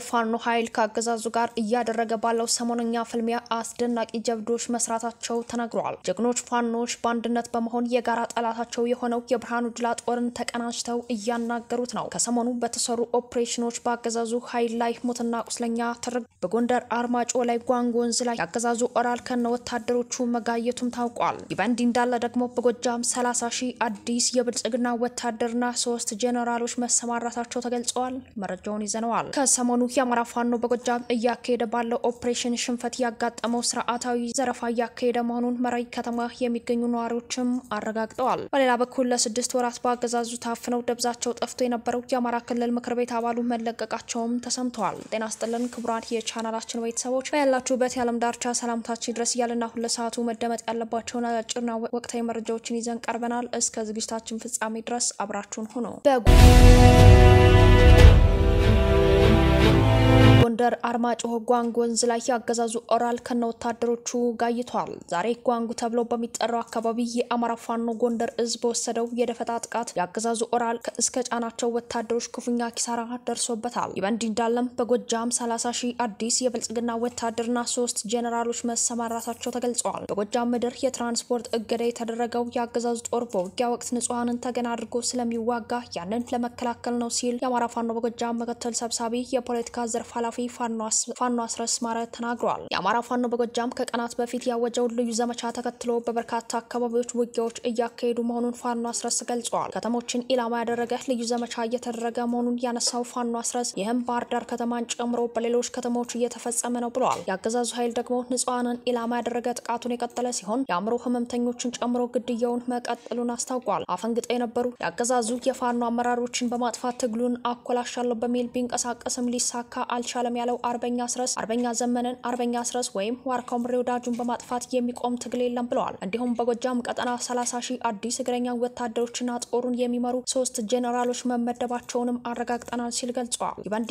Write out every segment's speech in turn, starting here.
የፋኖ ኃይል ከአገዛዙ ጋር እያደረገ ባለው ሰሞነኛ ፍልሚያ አስደናቂ ጀብዶች መስራታቸው ተነግሯል። ጀግኖች ፋኖች በአንድነት በመሆን የጋራ ጠላታቸው የሆነው የብርሃኑ ጁላ ጦርን ተቀናጅተው እያናገሩት ነው። ከሰሞኑ በተሰሩ ኦፕሬሽኖች በአገዛዙ ኃይል ላይ ሞትና ቁስለኛ ትርግ በጎንደር አርማጮ ላይ ጓንግ ወንዝ ላይ የአገዛዙ ኦራል ከነ ወታደሮቹ መጋየቱም ታውቋል። ይህ በእንዲህ እንዳለ ደግሞ በጎጃም ሰላሳ ሺህ አዲስ የብልጽግና ወታደርና ሶስት ጄኔራሎች መሰማራታቸው ተገልጸዋል። መረጃውን ይዘነዋል። ከሰሞኑ የአማራ ፋኖ በጎጃም እያካሄደ ባለው ኦፕሬሽን ሽንፈት ያጋጠመው ስርዓታዊ ዘረፋ እያካሄደ መሆኑን መራዊ ከተማ የሚገኙ ነዋሪዎችም አረጋግጠዋል። በሌላ በኩል ለስድስት ወራት በአገዛዙ ታፍነው ደብዛቸው ጠፍቶ የነበረው የአማራ ክልል ምክር ቤት አባሉ መለቀቃቸውም ተሰምተዋል። ጤና ስጥልን ክቡራን የቻናላችን ቤተሰቦች በያላችሁበት የዓለም ዳርቻ ሰላምታችን ድረስ እያልና ሁለ ሰዓቱ መደመጥ ያለባቸውን አጭርና ወቅታዊ መረጃዎችን ይዘን ቀርበናል። እስከ ዝግጅታችን ፍጻሜ ድረስ አብራችሁን ሁኑ። ጎንደር አርማጭሆ ጓንግ ወንዝ ላይ ያገዛዙ ኦራል ከነ ወታደሮቹ ጋይቷል። ዛሬ ጓንጉ ተብሎ በሚጠራው አካባቢ የአማራ ፋኖ ጎንደር እዝ በወሰደው የደፈጣ ጥቃት ያገዛዙ ኦራል እስከ ጫናቸው ወታደሮች ክፉኛ ኪሳራ ደርሶበታል። ይህ በእንዲህ እንዳለም በጎጃም 30 ሺህ አዲስ የብልጽግና ወታደርና ሶስት ጄኔራሎች መሰማራታቸው ተገልጸዋል። በጎጃም ምድር የትራንስፖርት እገዳ የተደረገው የአገዛዙ ጦር በውጊያ ወቅት ንጹሐንን ተገና አድርጎ ስለሚዋጋ ያንን ለመከላከል ነው ሲል የአማራ ፋኖ በጎጃም ምክትል ሰብሳቢ የፖለቲካ ዘርፍ ኃላፊ ፋኖ አስረስ ማረ ተናግረዋል። የአማራ ፋኖ በጎጃም ከቀናት በፊት ያወጀውን ልዩ ዘመቻ ተከትሎ በበርካታ አካባቢዎች ውጊያዎች እያካሄዱ መሆኑን ፋኖ አስረስ ገልጸዋል። ከተሞችን ኢላማ ያደረገ ልዩ ዘመቻ እየተደረገ መሆኑን ያነሳው ፋኖ አስረስ ይህም ባህር ዳር ከተማን ጨምሮ በሌሎች ከተሞች እየተፈጸመ ነው ብለዋል። የአገዛዙ ኃይል ደግሞ ንጹሐንን ኢላማ ያደረገ ጥቃቱን የቀጠለ ሲሆን የአእምሮ ህመምተኞችን ጨምሮ ግድያውን መቀጠሉን አስታውቋል። አፈንግጠው የነበሩ የአገዛዙ የፋኖ አመራሮችን በማጥፋት ትግሉን አኮላሻለሁ በሚል ቢንቀሳቀስም ሊሳካ አልቻለም ያለው አርበኛ አስረስ አርበኛ ዘመንን፣ አርበኛ አስረስ ወይም ዋርካው ምሬ ወዳጁን በማጥፋት የሚቆም ትግል የለም ብለዋል። እንዲሁም በጎጃም ቀጠና 30 ሺህ አዲስ እግረኛ ወታደሮችና ጦሩን የሚመሩ ሶስት ጄኔራሎች መመደባቸውንም አረጋግጠናል ሲል ገልጸዋል። ይህ በእንዲህ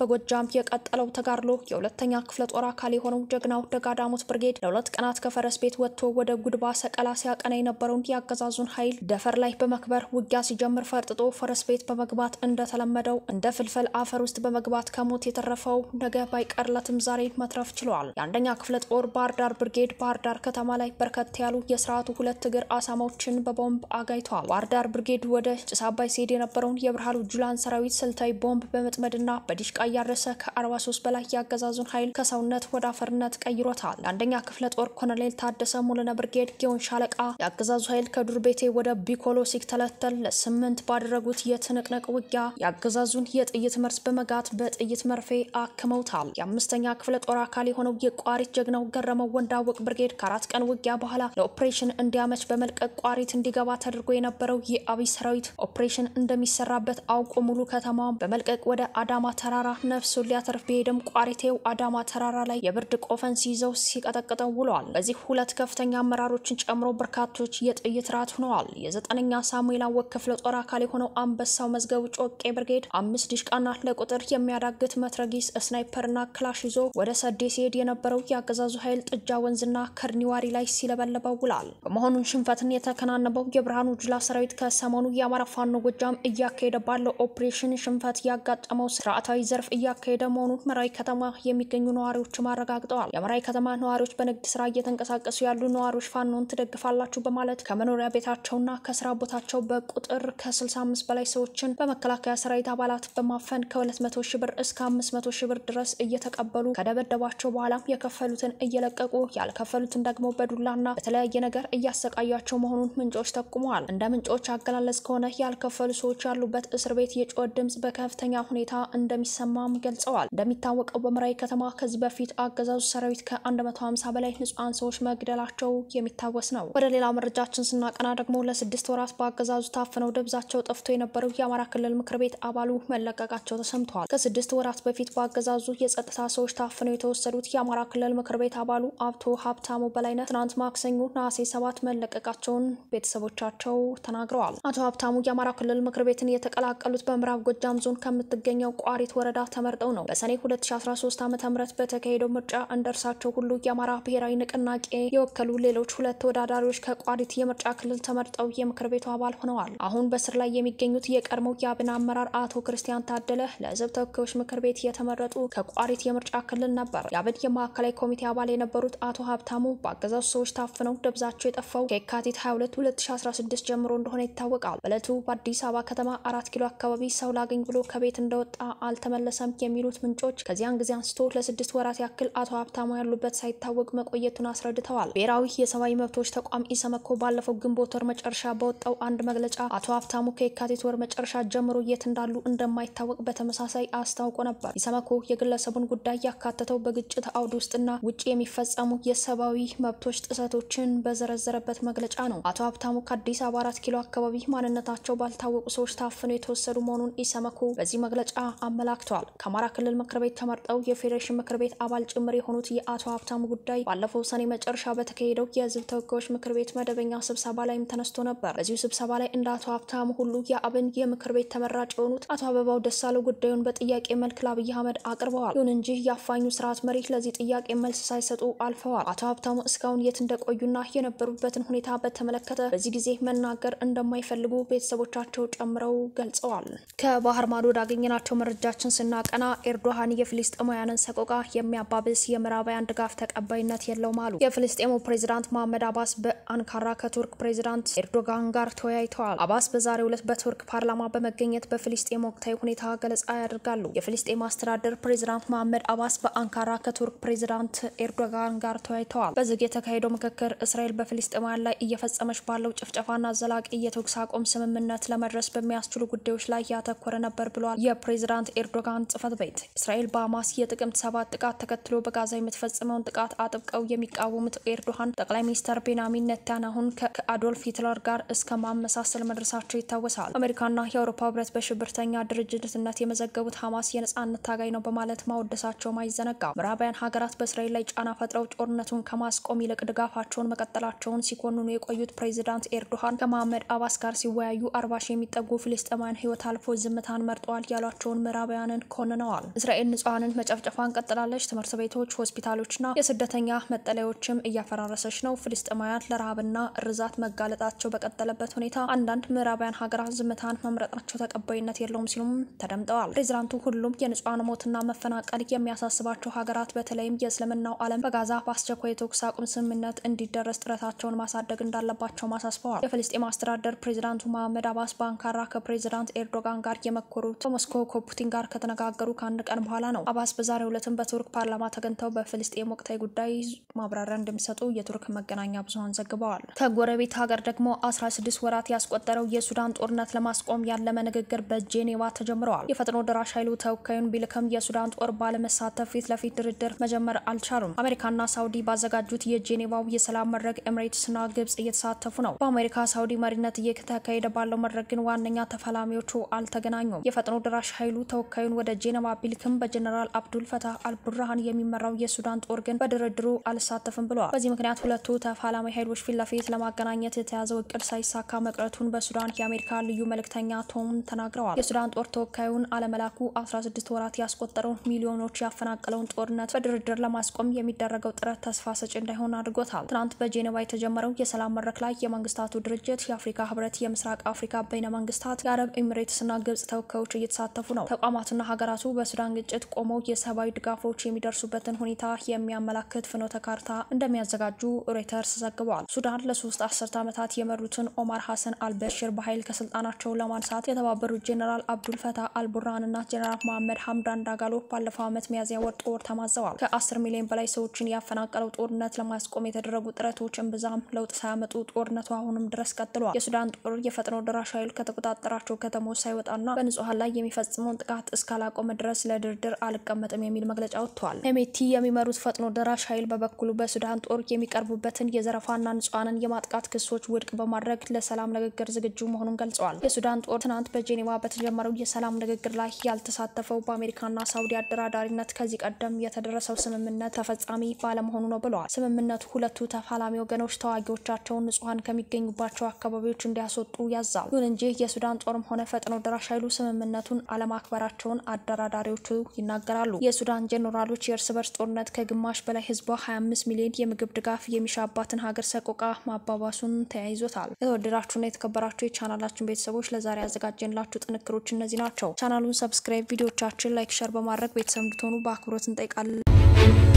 በጎጃም የቀጠለው ተጋድሎ የሁለተኛ ክፍለ ጦር አካል የሆነው ጀግናው ደጋዳሞት ብርጌድ ለሁለት ቀናት ከፈረስ ቤት ወጥቶ ወደ ጉድባ ሰቀላ ሲያቀና የነበረውን የአገዛዙን ኃይል ደፈር ላይ በመክበር ውጊያ ሲጀምር ፈርጥጦ ፈረስ ቤት በመግባት እንደተለመደው እንደ ፍልፈል አፈር ውስጥ በመግባት ከሞት የተረፈው ነገ ባይቀርለትም ዛሬ መትረፍ ችሏል። የአንደኛ ክፍለ ጦር ባህር ዳር ብርጌድ ባህር ዳር ከተማ ላይ በርከት ያሉ የስርዓቱ ሁለት እግር አሳማዎችን በቦምብ አጋይተዋል። ባህር ዳር ብርጌድ ወደ ጭስ አባይ ሲሄድ የነበረውን የብርሃኑ ጁላን ሰራዊት ስልታዊ ቦምብ በመጥመድና በዲሽቃ እያረሰ ከ43 በላይ ያገዛዙን ኃይል ከሰውነት ወደ አፈርነት ቀይሮታል። የአንደኛ ክፍለ ጦር ኮሎኔል ታደሰ ሙሉነ ብርጌድ ጊዮን ሻለቃ የአገዛዙ ኃይል ከዱር ቤቴ ወደ ቢኮሎ ሲተለተል ለስምንት ባደረጉት የትንቅንቅ ውጊያ የአገዛዙን የጥይት መርስ በመጋት በጥይት መርፌ አ። አክመውታል። የአምስተኛ ክፍለ ጦር አካል የሆነው የቋሪት ጀግናው ገረመው ወንዳወቅ ብርጌድ ከአራት ቀን ውጊያ በኋላ ለኦፕሬሽን እንዲያመች በመልቀቅ ቋሪት እንዲገባ ተደርጎ የነበረው የአብይ ሰራዊት ኦፕሬሽን እንደሚሰራበት አውቆ ሙሉ ከተማዋን በመልቀቅ ወደ አዳማ ተራራ ነፍሱን ሊያተርፍ ቢሄድም ቋሪቴው አዳማ ተራራ ላይ የብርድ ቆፈን ሲይዘው ሲቀጠቅጠው ውለዋል። በዚህ ሁለት ከፍተኛ አመራሮችን ጨምሮ በርካቶች የጥይት ራት ሆነዋል። የዘጠነኛ ሳሙኤል አወቅ ክፍለ ጦር አካል የሆነው አንበሳው መዝገቡ ጮቄ ብርጌድ አምስት ዲሽቃና ለቁጥር የሚያዳግት መትረጊስ ስናይፐርና ክላሽ ይዞ ወደ ሰዴ ሲሄድ የነበረው የአገዛዙ ኃይል ጥጃ ወንዝና ከርኒዋሪ ላይ ሲለበለበው ውሏል። በመሆኑን ሽንፈትን የተከናነበው የብርሃኑ ጁላ ሰራዊት ከሰሞኑ የአማራ ፋኖ ጎጃም እያካሄደ ባለው ኦፕሬሽን ሽንፈት ያጋጠመው ስርዓታዊ ዘርፍ እያካሄደ መሆኑን መራዊ ከተማ የሚገኙ ነዋሪዎችም አረጋግጠዋል። የመራዊ ከተማ ነዋሪዎች በንግድ ስራ እየተንቀሳቀሱ ያሉ ነዋሪዎች ፋኖን ትደግፋላችሁ በማለት ከመኖሪያ ቤታቸውና ከስራ ቦታቸው በቁጥር ከ65 በላይ ሰዎችን በመከላከያ ሰራዊት አባላት በማፈን ከ200 ሺ ብር እስከ 500 ሺ ብር ድረስ እየተቀበሉ ከደበደቧቸው በኋላም የከፈሉትን እየለቀቁ ያልከፈሉትን ደግሞ በዱላና በተለያየ ነገር እያሰቃያቸው መሆኑን ምንጮች ጠቁመዋል። እንደ ምንጮች አገላለጽ ከሆነ ያልከፈሉ ሰዎች ያሉበት እስር ቤት የጩኸት ድምጽ በከፍተኛ ሁኔታ እንደሚሰማም ገልጸዋል። እንደሚታወቀው በመራዊ ከተማ ከዚህ በፊት አገዛዙ ሰራዊት ከ150 በላይ ንጹሐን ሰዎች መግደላቸው የሚታወስ ነው። ወደ ሌላ መረጃችን ስናቀና ደግሞ ለስድስት ወራት በአገዛዙ ታፍነው ደብዛቸው ጠፍቶ የነበረው የአማራ ክልል ምክር ቤት አባሉ መለቀቃቸው ተሰምተዋል። ከስድስት ወራት በፊት በአገ በአገዛዙ የጸጥታ ሰዎች ታፍነው የተወሰዱት የአማራ ክልል ምክር ቤት አባሉ አቶ ሀብታሙ በላይነህ ትናንት ማክሰኞ ነሐሴ ሰባት መለቀቃቸውን ቤተሰቦቻቸው ተናግረዋል። አቶ ሀብታሙ የአማራ ክልል ምክር ቤትን የተቀላቀሉት በምዕራብ ጎጃም ዞን ከምትገኘው ቋሪት ወረዳ ተመርጠው ነው። በሰኔ 2013 ዓ ም በተካሄደው ምርጫ እንደርሳቸው ሁሉ የአማራ ብሔራዊ ንቅናቄ የወከሉ ሌሎች ሁለት ተወዳዳሪዎች ከቋሪት የምርጫ ክልል ተመርጠው የምክር ቤቱ አባል ሆነዋል። አሁን በስር ላይ የሚገኙት የቀድሞው የአብን አመራር አቶ ክርስቲያን ታደለ ለሕዝብ ተወካዮች ምክር ቤት የተመረጡ ሲመጡ ከቋሪት የምርጫ ክልል ነበር። የአብን የማዕከላዊ ኮሚቴ አባል የነበሩት አቶ ሀብታሙ በአገዛዙ ሰዎች ታፍነው ደብዛቸው የጠፋው ከየካቲት 22 2016 ጀምሮ እንደሆነ ይታወቃል። በዕለቱ በአዲስ አበባ ከተማ አራት ኪሎ አካባቢ ሰው ላገኝ ብሎ ከቤት እንደወጣ አልተመለሰም የሚሉት ምንጮች ከዚያን ጊዜ አንስቶ ለስድስት ወራት ያክል አቶ ሀብታሙ ያሉበት ሳይታወቅ መቆየቱን አስረድተዋል። ብሔራዊ የሰብአዊ መብቶች ተቋም ኢሰመኮ ባለፈው ግንቦት ወር መጨረሻ በወጣው አንድ መግለጫ አቶ ሀብታሙ ከየካቲት ወር መጨረሻ ጀምሮ የት እንዳሉ እንደማይታወቅ በተመሳሳይ አስታውቆ ነበር። ኢሰመኮ የግለሰቡን ጉዳይ ያካተተው በግጭት አውድ ውስጥና ውጭ የሚፈጸሙ የሰብአዊ መብቶች ጥሰቶችን በዘረዘረበት መግለጫ ነው። አቶ ሀብታሙ ከአዲስ አበባ አራት ኪሎ አካባቢ ማንነታቸው ባልታወቁ ሰዎች ታፍነው የተወሰዱ መሆኑን ኢሰመኮ በዚህ መግለጫ አመላክተዋል። ከአማራ ክልል ምክር ቤት ተመርጠው የፌዴሬሽን ምክር ቤት አባል ጭምር የሆኑት የአቶ ሀብታሙ ጉዳይ ባለፈው ሰኔ መጨረሻ በተካሄደው የህዝብ ተወካዮች ምክር ቤት መደበኛ ስብሰባ ላይም ተነስቶ ነበር። በዚሁ ስብሰባ ላይ እንደ አቶ ሀብታሙ ሁሉ የአብን የምክር ቤት ተመራጭ የሆኑት አቶ አበባው ደሳለው ጉዳዩን በጥያቄ መልክ ለአብይ አህመድ አቅርበዋል። ይሁን እንጂ የአፋኙ ስርዓት መሪዎች ለዚህ ጥያቄ መልስ ሳይሰጡ አልፈዋል። አቶ ሀብታሙ እስካሁን የት እንደቆዩና የነበሩበትን ሁኔታ በተመለከተ በዚህ ጊዜ መናገር እንደማይፈልጉ ቤተሰቦቻቸው ጨምረው ገልጸዋል። ከባህር ማዶ ወዳገኘናቸው መረጃችን ስናቀና ኤርዶሃን የፍልስጤማውያንን ሰቆቃ የሚያባብስ የምዕራባውያን ድጋፍ ተቀባይነት የለውም አሉ። የፍልስጤሙ ፕሬዚዳንት መሐመድ አባስ በአንካራ ከቱርክ ፕሬዚዳንት ኤርዶጋን ጋር ተወያይተዋል። አባስ በዛሬው ዕለት በቱርክ ፓርላማ በመገኘት በፍልስጤም ወቅታዊ ሁኔታ ገለጻ ያደርጋሉ። የፍልስጤም አስተዳደር አስተዳደር ፕሬዚዳንት መሐመድ አባስ በአንካራ ከቱርክ ፕሬዚዳንት ኤርዶጋን ጋር ተወያይተዋል። በዝግ የተካሄደው ምክክር እስራኤል በፊልስጤማውያን ላይ እየፈጸመች ባለው ጭፍጨፋና ዘላቂ የተኩስ አቁም ስምምነት ለመድረስ በሚያስችሉ ጉዳዮች ላይ ያተኮረ ነበር ብሏል የፕሬዚዳንት ኤርዶጋን ጽህፈት ቤት። እስራኤል በአማስ የጥቅምት ሰባት ጥቃት ተከትሎ በጋዛ የምትፈጽመውን ጥቃት አጥብቀው የሚቃወሙት ኤርዶሃን ጠቅላይ ሚኒስተር ቤንያሚን ኔታንያሁን ከአዶልፍ ሂትለር ጋር እስከ ማመሳሰል መድረሳቸው ይታወሳል። አሜሪካና የአውሮፓ ህብረት በሽብርተኛ ድርጅትነት የመዘገቡት ሐማስ የነጻነት ታጋይ ነው ነው በማለት ማወደሳቸውም አይዘነጋም። ምዕራባውያን ሀገራት በእስራኤል ላይ ጫና ፈጥረው ጦርነቱን ከማስቆም ይልቅ ድጋፋቸውን መቀጠላቸውን ሲኮንኑ የቆዩት ፕሬዚዳንት ኤርዶሃን ከመሐመድ አባስ ጋር ሲወያዩ አርባ ሺህ የሚጠጉ ፍልስጤማውያን ህይወት አልፎ ዝምታን መርጠዋል ያሏቸውን ምዕራባውያንን ኮንነዋል። እስራኤል ንጹሐንን መጨፍጨፏን ቀጥላለች። ትምህርት ቤቶች፣ ሆስፒታሎችና የስደተኛ መጠለያዎችም እያፈራረሰች ነው። ፍልስጤማውያን ለረሃብና ርዛት መጋለጣቸው በቀጠለበት ሁኔታ አንዳንድ ምዕራባውያን ሀገራት ዝምታን መምረጣቸው ተቀባይነት የለውም ሲሉም ተደምጠዋል። ፕሬዚዳንቱ ሁሉም የንጹሐን ሞት ጦርነትና መፈናቀል የሚያሳስባቸው ሀገራት በተለይም የእስልምናው ዓለም በጋዛ በአስቸኳይ የተኩስ አቁም ስምምነት እንዲደረስ ጥረታቸውን ማሳደግ እንዳለባቸው አሳስበዋል። የፍልስጤም አስተዳደር ፕሬዚዳንቱ መሐመድ አባስ በአንካራ ከፕሬዚዳንት ኤርዶጋን ጋር የመኮሩት በሞስኮ ከፑቲን ጋር ከተነጋገሩ ከአንድ ቀን በኋላ ነው። አባስ በዛሬው ዕለትም በቱርክ ፓርላማ ተገኝተው በፍልስጤም ወቅታዊ ጉዳይ ማብራሪያ እንደሚሰጡ የቱርክ መገናኛ ብዙሀን ዘግበዋል። ከጎረቤት ሀገር ደግሞ 16 ወራት ያስቆጠረው የሱዳን ጦርነት ለማስቆም ያለመ ንግግር በጄኔቫ ተጀምረዋል። የፈጥኖ ደራሽ ኃይሉ ተወካዩን የ የሱዳን ጦር ባለመሳተፍ ፊት ለፊት ድርድር መጀመር አልቻሉም። አሜሪካና ሳውዲ ባዘጋጁት የጄኔቫው የሰላም መድረክ ኤምሬትስና ግብጽ እየተሳተፉ ነው። በአሜሪካ ሳውዲ መሪነት እየተካሄደ ባለው መድረክ ግን ዋነኛ ተፋላሚዎቹ አልተገናኙም። የፈጥኖ ድራሽ ኃይሉ ተወካዩን ወደ ጄኔቫ ቢልክም በጀኔራል አብዱል ፈታህ አልቡርሃን የሚመራው የሱዳን ጦር ግን በድርድሩ አልሳተፍም ብለዋል። በዚህ ምክንያት ሁለቱ ተፋላሚ ኃይሎች ፊት ለፊት ለማገናኘት የተያዘው እቅድ ሳይሳካ መቅረቱን በሱዳን የአሜሪካ ልዩ መልእክተኛ ቶም ተናግረዋል። የሱዳን ጦር ተወካዩን አለመላኩ 16 ወራት ያስቆ ያስቆጠረው ሚሊዮኖች ያፈናቀለውን ጦርነት በድርድር ለማስቆም የሚደረገው ጥረት ተስፋ ሰጭ እንዳይሆን አድርጎታል። ትናንት በጄኔቫ የተጀመረው የሰላም መድረክ ላይ የመንግስታቱ ድርጅት፣ የአፍሪካ ህብረት፣ የምስራቅ አፍሪካ በይነ መንግስታት፣ የአረብ ኤሚሬትስና ግብጽ ተወካዮች እየተሳተፉ ነው። ተቋማትና ሀገራቱ በሱዳን ግጭት ቆመው የሰብአዊ ድጋፎች የሚደርሱበትን ሁኔታ የሚያመላክት ፍኖተ ካርታ እንደሚያዘጋጁ ሮይተርስ ዘግበዋል። ሱዳን ለሶስት አስርት ዓመታት የመሩትን ኦማር ሀሰን አልበሽር በኃይል ከስልጣናቸው ለማንሳት የተባበሩት ጄኔራል አብዱልፈታ አልቡርሃን እና ጄኔራል መሐመድ ሀምዳን ዳጋ መጋጋሎ ባለፈው ዓመት ሚያዝያ ወር ጦር ተማዘዋል። ከ10 ሚሊዮን በላይ ሰዎችን ያፈናቀለው ጦርነት ለማስቆም የተደረጉ ጥረቶች እምብዛም ለውጥ ሳያመጡ ጦርነቱ አሁንም ድረስ ቀጥሏል። የሱዳን ጦር የፈጥኖ ደራሽ ኃይል ከተቆጣጠራቸው ከተሞች ሳይወጣና በንጹሐን ላይ የሚፈጽመውን ጥቃት እስካላቆመ ድረስ ለድርድር አልቀመጥም የሚል መግለጫ ወጥቷል። ሄሜቲ የሚመሩት ፈጥኖ ደራሽ ኃይል በበኩሉ በሱዳን ጦር የሚቀርቡበትን የዘረፋና ንጹሐንን የማጥቃት ክሶች ውድቅ በማድረግ ለሰላም ንግግር ዝግጁ መሆኑን ገልጸዋል። የሱዳን ጦር ትናንት በጄኔቫ በተጀመረው የሰላም ንግግር ላይ ያልተሳተፈው በአሜሪካና ሳውዲ አደራዳሪነት ከዚህ ቀደም የተደረሰው ስምምነት ተፈጻሚ ባለመሆኑ ነው ብለዋል። ስምምነቱ ሁለቱ ተፋላሚ ወገኖች ተዋጊዎቻቸውን ንጹሐን ከሚገኙባቸው አካባቢዎች እንዲያስወጡ ያዛል። ይሁን እንጂ የሱዳን ጦርም ሆነ ፈጥኖ ደራሽ ኃይሉ ስምምነቱን አለማክበራቸውን አደራዳሪዎቹ ይናገራሉ። የሱዳን ጄኔራሎች የእርስ በርስ ጦርነት ከግማሽ በላይ ህዝቧ 25 ሚሊዮን የምግብ ድጋፍ የሚሻባትን ሀገር ሰቆቃ ማባባሱን ተያይዞታል። የተወደዳችሁና የተከበራችሁ የቻናላችን ቤተሰቦች ለዛሬ ያዘጋጀንላችሁ ጥንክሮች እነዚህ ናቸው። ቻናሉን ሰብስክራይብ፣ ቪዲዮቻችን ላይክ፣ ሸር በማድረግ ቤተሰብ እንድትሆኑ በአክብሮት እንጠይቃለን።